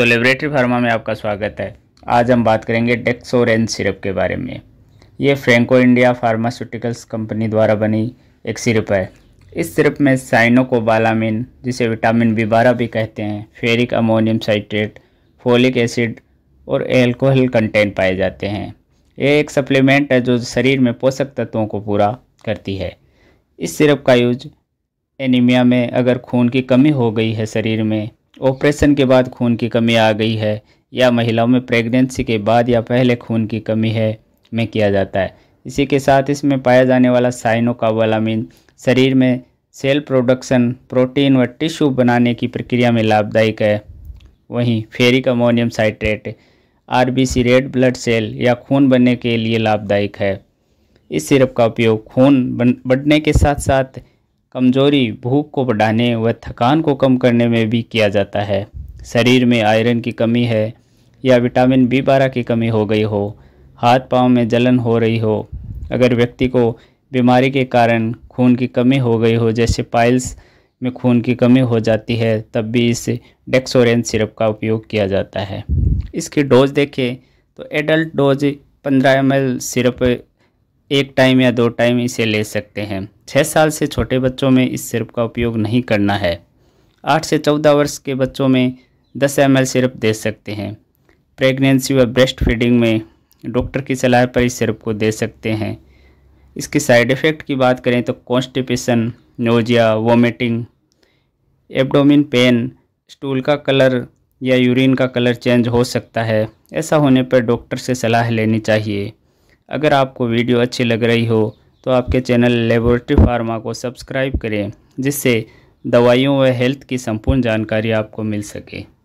दोस्तों laboratory pharma में आपका स्वागत है आज हम बात करेंगे डेक्सोरेन सिरप के बारे में ये फ्रेंको इंडिया फार्मास्यूटिकल्स कंपनी द्वारा बनी एक सिरप है इस सिरप में साइनोकोबालामिन जिसे विटामिन बी बारह भी कहते हैं ferric ammonium citrate folic acid और एल्कोहल कंटेंट पाए जाते हैं यह एक सप्लीमेंट है जो शरीर में पोषक तत्वों को पूरा करती है इस सिरप का यूज एनीमिया में अगर खून की कमी हो गई है शरीर में ऑपरेशन के बाद खून की कमी आ गई है या महिलाओं में प्रेगनेंसी के बाद या पहले खून की कमी है में किया जाता है इसी के साथ इसमें पाया जाने वाला साइनोकावलामिन शरीर में सेल प्रोडक्शन प्रोटीन व टिश्यू बनाने की प्रक्रिया में लाभदायक है वहीं ferric ammonium citrate RBC red blood cell या खून बनने के लिए लाभदायक है इस सिरप का उपयोग खून बढ़ने के साथ साथ कमजोरी भूख को बढ़ाने व थकान को कम करने में भी किया जाता है शरीर में आयरन की कमी है या विटामिन बी बारह की कमी हो गई हो हाथ पाँव में जलन हो रही हो अगर व्यक्ति को बीमारी के कारण खून की कमी हो गई हो जैसे पाइल्स में खून की कमी हो जाती है तब भी इस डेक्सोरेंस सिरप का उपयोग किया जाता है इसकी डोज देखें तो एडल्ट डोज 15 एम सिरप एक टाइम या दो टाइम इसे ले सकते हैं छः साल से छोटे बच्चों में इस सिरप का उपयोग नहीं करना है आठ से चौदह वर्ष के बच्चों में दस एम एल सिरप दे सकते हैं प्रेगनेंसी व ब्रेस्ट फीडिंग में डॉक्टर की सलाह पर इस सिरप को दे सकते हैं इसके साइड इफ़ेक्ट की बात करें तो constipation nausea vomiting abdomen pain stool का कलर या यूरिन का कलर चेंज हो सकता है ऐसा होने पर डॉक्टर से सलाह लेनी चाहिए अगर आपको वीडियो अच्छी लग रही हो तो आपके चैनल लेबोरेटरी फार्मा को सब्सक्राइब करें जिससे दवाइयों व हेल्थ की संपूर्ण जानकारी आपको मिल सके